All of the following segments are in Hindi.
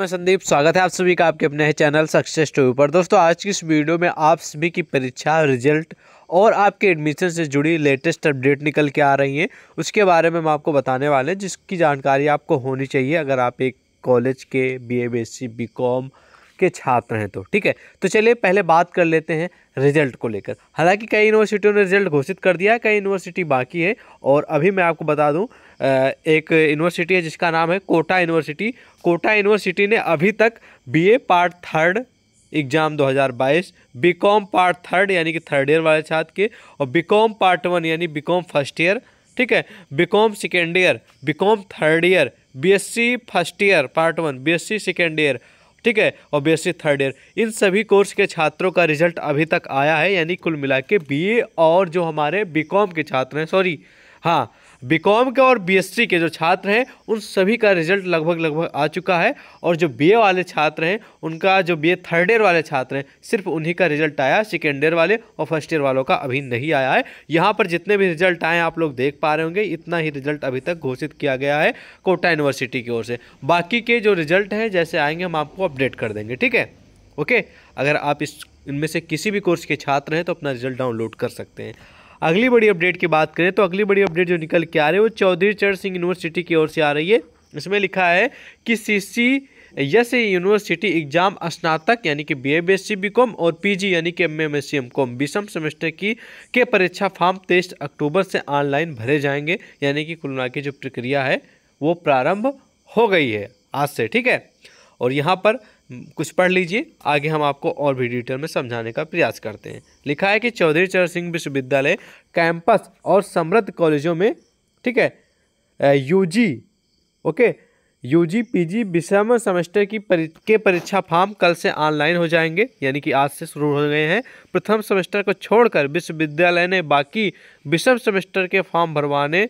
मैं संदीप स्वागत है आप सभी का आपके अपने चैनल सक्सेस टू पर दोस्तों आज की इस वीडियो में आप सभी की परीक्षा रिजल्ट और आपके एडमिशन से जुड़ी लेटेस्ट अपडेट निकल के आ रही हैं उसके बारे में हम आपको बताने वाले हैं जिसकी जानकारी आपको होनी चाहिए अगर आप एक कॉलेज के B A B S C B com के छात्र हैं तो ठीक है तो चलिए पहले बात कर लेते हैं रिजल्ट को लेकर हालांकि कई यूनिवर्सिटियों ने रिजल्ट घोषित कर दिया है कई यूनिवर्सिटी बाकी है और अभी मैं आपको बता दूं एक यूनिवर्सिटी है जिसका नाम है कोटा यूनिवर्सिटी कोटा यूनिवर्सिटी ने अभी तक B part third exam 2022 B com part third यानी कि थर्ड ईयर वाले छात्र के और बीकॉम पार्ट वन यानी बीकॉम फर्स्ट ईयर ठीक है B com second year B com third year B Sc first year part one B Sc second year ठीक है और बी थर्ड ईयर इन सभी कोर्स के छात्रों का रिजल्ट अभी तक आया है यानी कुल मिला के बी और जो हमारे बी के छात्र हैं सॉरी हाँ बीकॉम के और बीएससी के जो छात्र हैं उन सभी का रिजल्ट लगभग लगभग आ चुका है और जो बीए वाले छात्र हैं उनका जो बीए थर्ड ईयर वाले छात्र हैं सिर्फ उन्हीं का रिजल्ट आया सेकेंड ईयर वाले और फर्स्ट ईयर वालों का अभी नहीं आया है यहाँ पर जितने भी रिजल्ट आए आप लोग देख पा रहे होंगे इतना ही रिजल्ट अभी तक घोषित किया गया है कोटा यूनिवर्सिटी की ओर से बाकी के जो रिजल्ट हैं जैसे आएंगे हम आपको अपडेट कर देंगे ठीक है ओके अगर आप इस इनमें से किसी भी कोर्स के छात्र हैं तो अपना रिजल्ट डाउनलोड कर सकते हैं अगली बड़ी अपडेट की बात करें तो अगली बड़ी अपडेट जो निकल के आ रही है वो चौधरी चरण सिंह यूनिवर्सिटी की ओर से आ रही है इसमें लिखा है कि सी यस यूनिवर्सिटी एग्जाम स्नातक यानी कि B A B S C B com और पी जी यानी कि M M S C M com बीसम सेमेस्टर की के परीक्षा फॉर्म तेईस अक्टूबर से ऑनलाइन भरे जाएंगे यानी कि कुल मिला जो प्रक्रिया है वो प्रारंभ हो गई है आज से ठीक है और यहाँ पर कुछ पढ़ लीजिए आगे हम आपको और भी डिटेल में समझाने का प्रयास करते हैं लिखा है कि चौधरी चरण सिंह विश्वविद्यालय कैंपस और समृद्ध कॉलेजों में ठीक है यूजी ओके यूजी पीजी विषम सेमेस्टर की परि, के परीक्षा फॉर्म कल से ऑनलाइन हो जाएंगे यानी कि आज से शुरू हो गए हैं प्रथम सेमेस्टर को छोड़कर विश्वविद्यालय ने बाकी विषम सेमेस्टर के फॉर्म भरवाने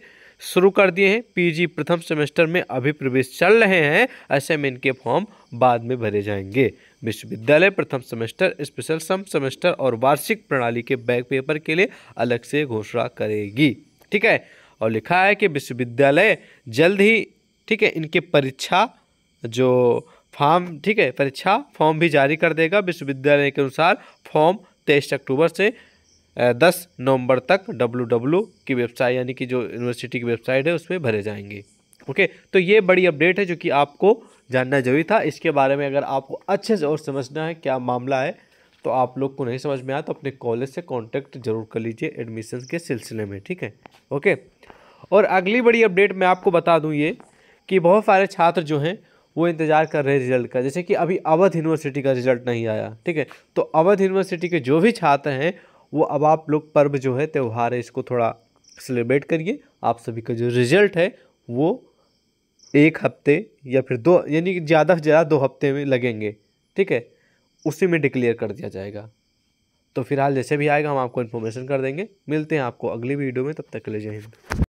शुरू कर दिए हैं पीजी प्रथम सेमेस्टर में अभी प्रवेश चल रहे हैं ऐसे में इनके फॉर्म बाद में भरे जाएंगे विश्वविद्यालय प्रथम सेमेस्टर स्पेशल सम सेमेस्टर और वार्षिक प्रणाली के बैक पेपर के लिए अलग से घोषणा करेगी ठीक है और लिखा है कि विश्वविद्यालय जल्द ही ठीक है इनके परीक्षा जो फॉर्म ठीक है परीक्षा फॉर्म भी जारी कर देगा विश्वविद्यालय के अनुसार फॉर्म तेईस अक्टूबर से दस नवंबर तक डब्ल्यू की वेबसाइट यानी कि जो यूनिवर्सिटी की वेबसाइट है उसमें भरे जाएंगे ओके तो ये बड़ी अपडेट है जो कि आपको जानना जरूरी था इसके बारे में अगर आपको अच्छे से और समझना है क्या मामला है तो आप लोग को नहीं समझ में आया तो अपने कॉलेज से कांटेक्ट जरूर कर लीजिए एडमिशन के सिलसिले में ठीक है ओके और अगली बड़ी अपडेट मैं आपको बता दूं ये कि बहुत सारे छात्र जो हैं वो इंतज़ार कर रहे हैं रिजल्ट का जैसे कि अभी अवध यूनिवर्सिटी का रिजल्ट नहीं आया ठीक है तो अवध यूनिवर्सिटी के जो भी छात्र हैं वो अब आप लोग पर्व जो है त्यौहार है इसको थोड़ा सेलिब्रेट करिए आप सभी का जो रिजल्ट है वो एक हफ्ते या फिर दो यानी कि ज़्यादा से ज़्यादा दो हफ्ते में लगेंगे ठीक है उसी में डिक्लेयर कर दिया जाएगा तो फिलहाल जैसे भी आएगा हम आपको इन्फॉर्मेशन कर देंगे मिलते हैं आपको अगली वीडियो में तब तक के लिए जय हिंद